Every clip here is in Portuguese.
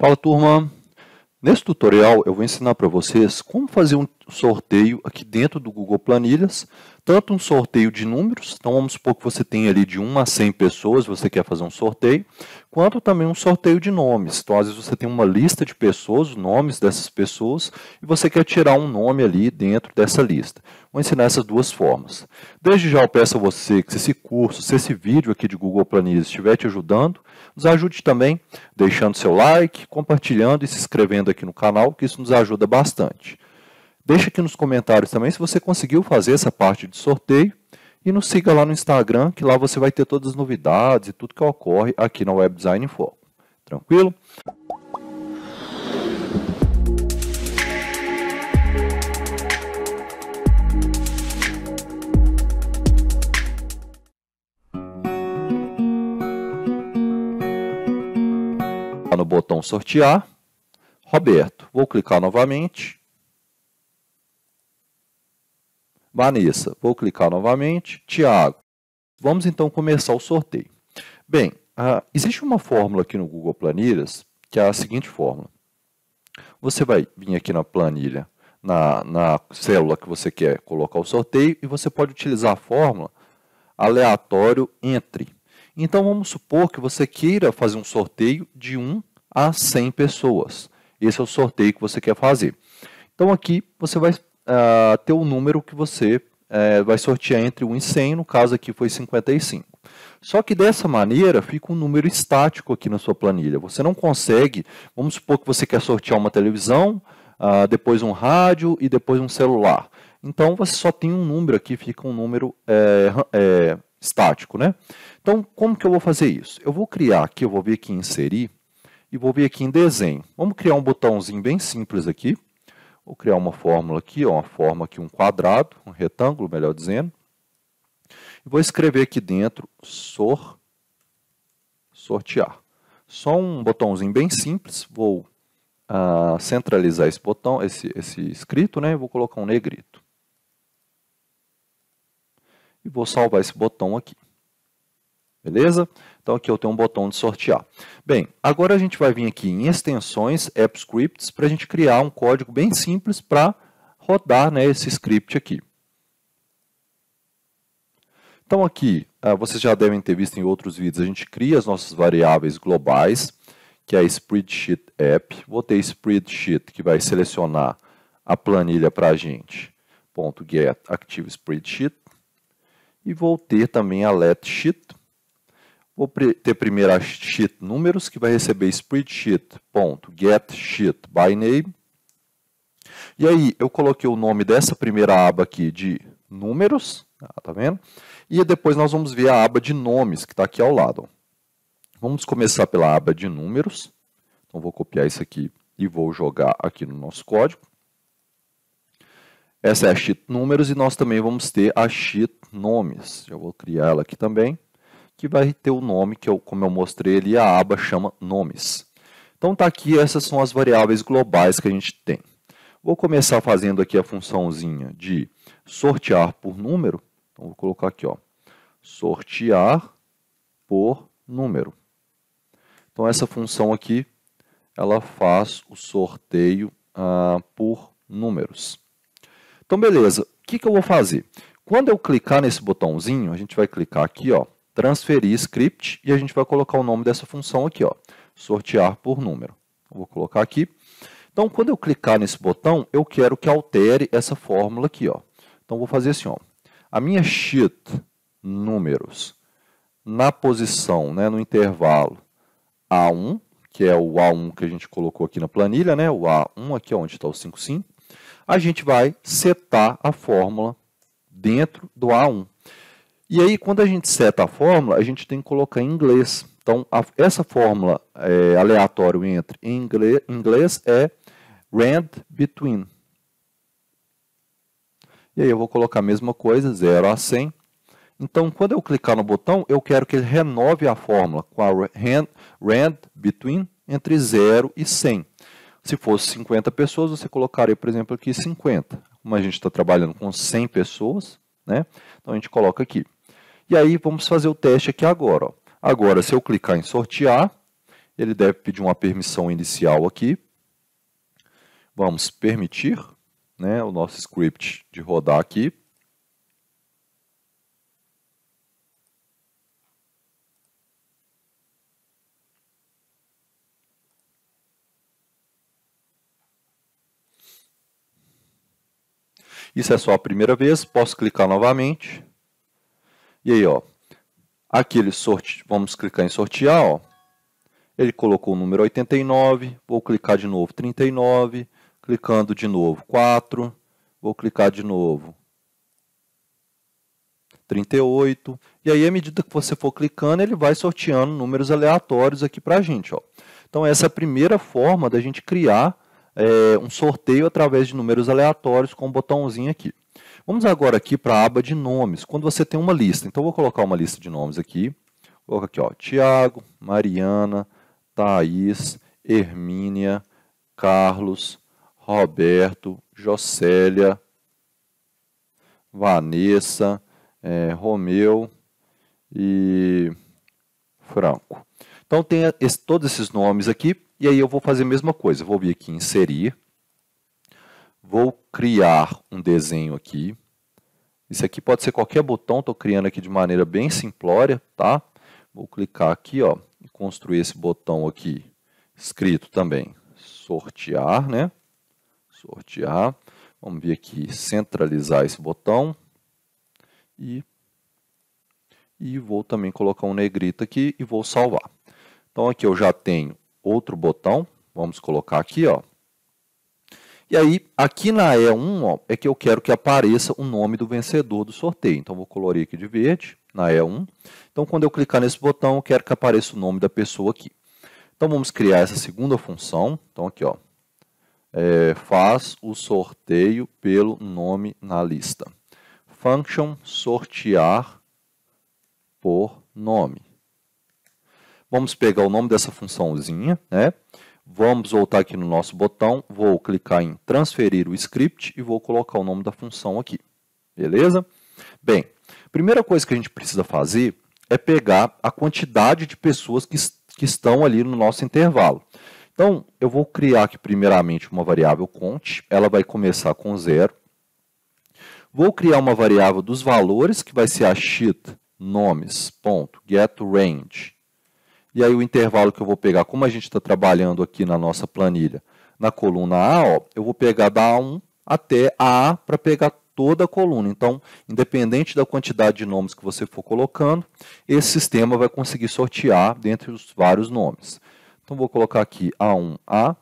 Fala turma! Nesse tutorial eu vou ensinar para vocês como fazer um sorteio aqui dentro do Google Planilhas, tanto um sorteio de números, então vamos supor que você tem ali de 1 a 100 pessoas, você quer fazer um sorteio, quanto também um sorteio de nomes. Então, às vezes você tem uma lista de pessoas, nomes dessas pessoas, e você quer tirar um nome ali dentro dessa lista. Vou ensinar essas duas formas. Desde já eu peço a você que se esse curso, se esse vídeo aqui de Google Planilhas estiver te ajudando, nos ajude também deixando seu like, compartilhando e se inscrevendo aqui no canal, que isso nos ajuda bastante. Deixa aqui nos comentários também se você conseguiu fazer essa parte de sorteio. E nos siga lá no Instagram, que lá você vai ter todas as novidades e tudo que ocorre aqui na Web Design em Foco. Tranquilo? no botão sortear. Roberto, vou clicar novamente Vanessa. Vou clicar novamente. Tiago. Vamos então começar o sorteio. Bem, uh, existe uma fórmula aqui no Google Planilhas, que é a seguinte fórmula. Você vai vir aqui na planilha, na, na célula que você quer colocar o sorteio, e você pode utilizar a fórmula aleatório entre. Então, vamos supor que você queira fazer um sorteio de 1 a 100 pessoas. Esse é o sorteio que você quer fazer. Então, aqui você vai uh, ter o um número que você uh, vai sortear entre 1 e 100, no caso aqui foi 55. Só que dessa maneira fica um número estático aqui na sua planilha. Você não consegue, vamos supor que você quer sortear uma televisão, uh, depois um rádio e depois um celular. Então você só tem um número aqui, fica um número é, é, estático. Né? Então, como que eu vou fazer isso? Eu vou criar aqui, eu vou vir aqui em inserir e vou vir aqui em desenho. Vamos criar um botãozinho bem simples aqui. Vou criar uma fórmula aqui, uma forma aqui, um quadrado, um retângulo, melhor dizendo. E vou escrever aqui dentro sor, sortear. Só um botãozinho bem simples, vou ah, centralizar esse botão, esse, esse escrito, né? E vou colocar um negrito. E vou salvar esse botão aqui. Beleza? Então aqui eu tenho um botão de sortear. Bem, agora a gente vai vir aqui em extensões, App Scripts, para a gente criar um código bem simples para rodar né, esse script aqui. Então aqui, ah, vocês já devem ter visto em outros vídeos, a gente cria as nossas variáveis globais, que é a Spreadsheet App. Vou ter Spreadsheet, que vai selecionar a planilha para a gente, ponto .get Active Spreadsheet. E vou ter também a Let Sheet, Vou ter primeiro a sheet números, que vai receber spreadsheet.getSheetByName. by name. E aí, eu coloquei o nome dessa primeira aba aqui de números, ah, tá vendo? E depois nós vamos ver a aba de nomes, que está aqui ao lado. Vamos começar pela aba de números. Então, vou copiar isso aqui e vou jogar aqui no nosso código. Essa é a sheet números e nós também vamos ter a sheet nomes. Eu vou criar ela aqui também que vai ter o nome, que eu, é como eu mostrei ali, a aba chama nomes. Então tá aqui, essas são as variáveis globais que a gente tem. Vou começar fazendo aqui a funçãozinha de sortear por número. Então vou colocar aqui, ó, sortear por número. Então essa função aqui, ela faz o sorteio ah, por números. Então beleza, o que, que eu vou fazer? Quando eu clicar nesse botãozinho, a gente vai clicar aqui, ó, transferir script e a gente vai colocar o nome dessa função aqui, ó, sortear por número. Vou colocar aqui. Então, quando eu clicar nesse botão, eu quero que altere essa fórmula aqui. Ó. Então, vou fazer assim. Ó. A minha sheet números na posição, né, no intervalo A1, que é o A1 que a gente colocou aqui na planilha, né, o A1 aqui é onde está o 55, a gente vai setar a fórmula dentro do A1. E aí, quando a gente seta a fórmula, a gente tem que colocar em inglês. Então, a, essa fórmula é, aleatório entre em inglês, inglês é rand between. E aí eu vou colocar a mesma coisa, 0 a 100. Então, quando eu clicar no botão, eu quero que ele renove a fórmula com a rand, rand between entre 0 e 100. Se fosse 50 pessoas, você colocaria, por exemplo, aqui 50. Como a gente está trabalhando com 100 pessoas, né? então a gente coloca aqui e aí vamos fazer o teste aqui agora. Ó. Agora, se eu clicar em sortear, ele deve pedir uma permissão inicial aqui. Vamos permitir né, o nosso script de rodar aqui. Isso é só a primeira vez, posso clicar novamente. E aí, ó, aqui ele sorte, vamos clicar em sortear, ó. Ele colocou o número 89, vou clicar de novo 39, clicando de novo 4, vou clicar de novo 38. E aí, à medida que você for clicando, ele vai sorteando números aleatórios aqui para a gente. Ó. Então, essa é a primeira forma da gente criar é, um sorteio através de números aleatórios com o um botãozinho aqui. Vamos agora aqui para a aba de nomes, quando você tem uma lista. Então, vou colocar uma lista de nomes aqui. Vou colocar aqui, ó, Tiago, Mariana, Thaís, Hermínia, Carlos, Roberto, Jocélia, Vanessa, é, Romeu e Franco. Então, tem esse, todos esses nomes aqui, e aí eu vou fazer a mesma coisa. Vou vir aqui em inserir, Vou criar um desenho aqui. Isso aqui pode ser qualquer botão, estou criando aqui de maneira bem simplória, tá? Vou clicar aqui, ó, e construir esse botão aqui, escrito também, sortear, né? Sortear. Vamos vir aqui, centralizar esse botão e, e vou também colocar um negrito aqui e vou salvar. Então aqui eu já tenho outro botão, vamos colocar aqui, ó, e aí, aqui na E1, ó, é que eu quero que apareça o nome do vencedor do sorteio. Então, vou colorir aqui de verde, na E1. Então, quando eu clicar nesse botão, eu quero que apareça o nome da pessoa aqui. Então, vamos criar essa segunda função. Então, aqui, ó, é, faz o sorteio pelo nome na lista. Function sortear por nome. Vamos pegar o nome dessa funçãozinha, né? Vamos voltar aqui no nosso botão, vou clicar em transferir o script e vou colocar o nome da função aqui. Beleza? Bem, primeira coisa que a gente precisa fazer é pegar a quantidade de pessoas que, que estão ali no nosso intervalo. Então, eu vou criar aqui primeiramente uma variável count, ela vai começar com zero. Vou criar uma variável dos valores, que vai ser a sheet nomes.getRange e aí o intervalo que eu vou pegar, como a gente está trabalhando aqui na nossa planilha, na coluna A, ó, eu vou pegar da A1 até A para pegar toda a coluna. Então, independente da quantidade de nomes que você for colocando, esse sistema vai conseguir sortear dentre os vários nomes. Então, vou colocar aqui A1A,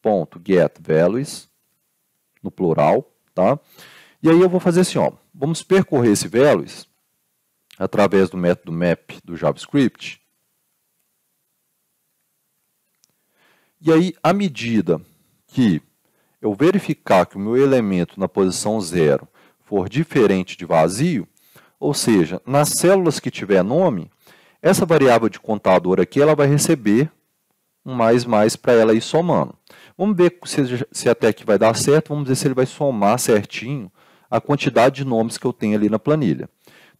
ponto, get values, no plural, tá? E aí eu vou fazer assim, ó, vamos percorrer esse values através do método map do JavaScript, E aí, à medida que eu verificar que o meu elemento na posição zero for diferente de vazio, ou seja, nas células que tiver nome, essa variável de contador aqui ela vai receber um mais mais para ela ir somando. Vamos ver se, se até aqui vai dar certo, vamos ver se ele vai somar certinho a quantidade de nomes que eu tenho ali na planilha.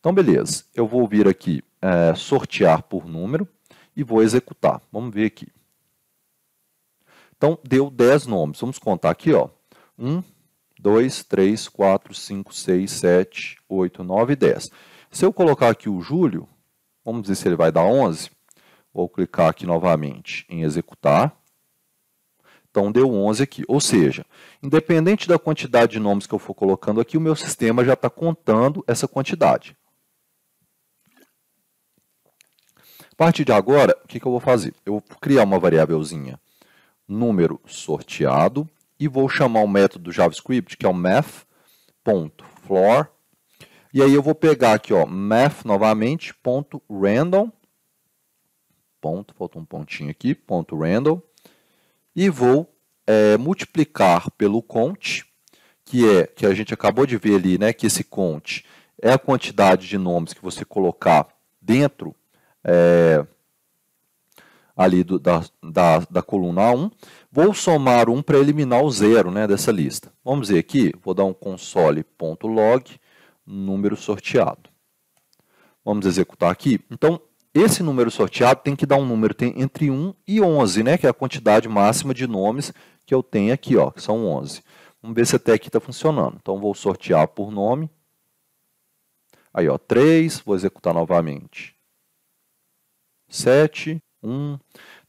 Então, beleza, eu vou vir aqui é, sortear por número e vou executar. Vamos ver aqui. Então, deu 10 nomes. Vamos contar aqui, ó. 1, 2, 3, 4, 5, 6, 7, 8, 9, 10. Se eu colocar aqui o Júlio, vamos dizer se ele vai dar 11. Vou clicar aqui novamente em executar. Então, deu 11 aqui. Ou seja, independente da quantidade de nomes que eu for colocando aqui, o meu sistema já está contando essa quantidade. A partir de agora, o que, que eu vou fazer? Eu vou criar uma variávelzinha número sorteado e vou chamar o método JavaScript que é o math.floor e aí eu vou pegar aqui, ó, math novamente, ponto random, ponto, falta um pontinho aqui, ponto random, e vou é, multiplicar pelo count, que é, que a gente acabou de ver ali, né, que esse count é a quantidade de nomes que você colocar dentro é, ali do, da, da, da coluna 1, vou somar um preliminar o zero né, dessa lista. Vamos ver aqui, vou dar um console.log, número sorteado. Vamos executar aqui. Então, esse número sorteado tem que dar um número tem entre 1 e 11, né, que é a quantidade máxima de nomes que eu tenho aqui, ó, que são 11. Vamos ver se até aqui está funcionando. Então, vou sortear por nome. Aí, ó, 3, vou executar novamente. 7,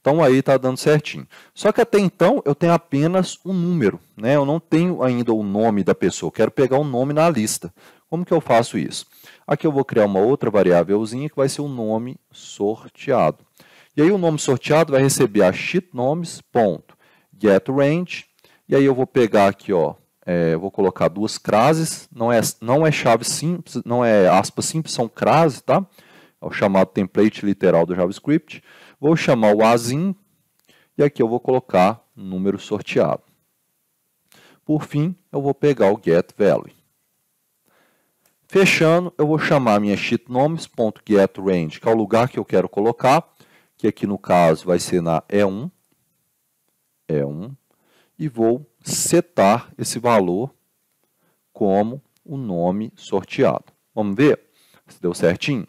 então aí está dando certinho. Só que até então eu tenho apenas um número, né? Eu não tenho ainda o nome da pessoa. quero pegar o um nome na lista. Como que eu faço isso? Aqui eu vou criar uma outra variávelzinha que vai ser o nome sorteado. E aí o nome sorteado vai receber a sheet nomes ponto get range. E aí eu vou pegar aqui, ó, é, vou colocar duas crases. Não é não é chave simples, não é aspas simples, são crases, tá? ao é chamado template literal do JavaScript. Vou chamar o asin e aqui eu vou colocar o número sorteado. Por fim, eu vou pegar o getValue. Fechando, eu vou chamar minha sheet que é o lugar que eu quero colocar, que aqui no caso vai ser na E1, E1, e vou setar esse valor como o nome sorteado. Vamos ver se deu certinho?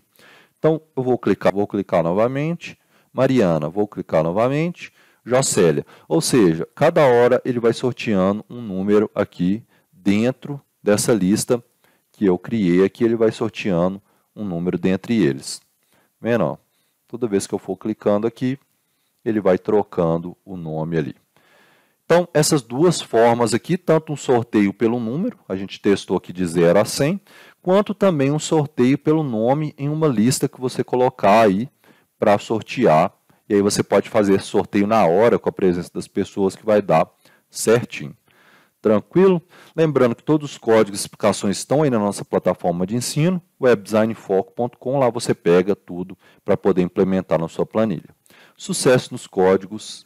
Então, eu vou clicar, vou clicar novamente. Mariana, vou clicar novamente. Jocélia. Ou seja, cada hora ele vai sorteando um número aqui dentro dessa lista que eu criei aqui, ele vai sorteando um número dentre eles. Vendo? toda vez que eu for clicando aqui, ele vai trocando o nome ali. Então, essas duas formas aqui, tanto um sorteio pelo número, a gente testou aqui de 0 a 100, quanto também um sorteio pelo nome em uma lista que você colocar aí para sortear. E aí você pode fazer sorteio na hora com a presença das pessoas que vai dar certinho. Tranquilo? Lembrando que todos os códigos e explicações estão aí na nossa plataforma de ensino, webdesignfoco.com, lá você pega tudo para poder implementar na sua planilha. Sucesso nos códigos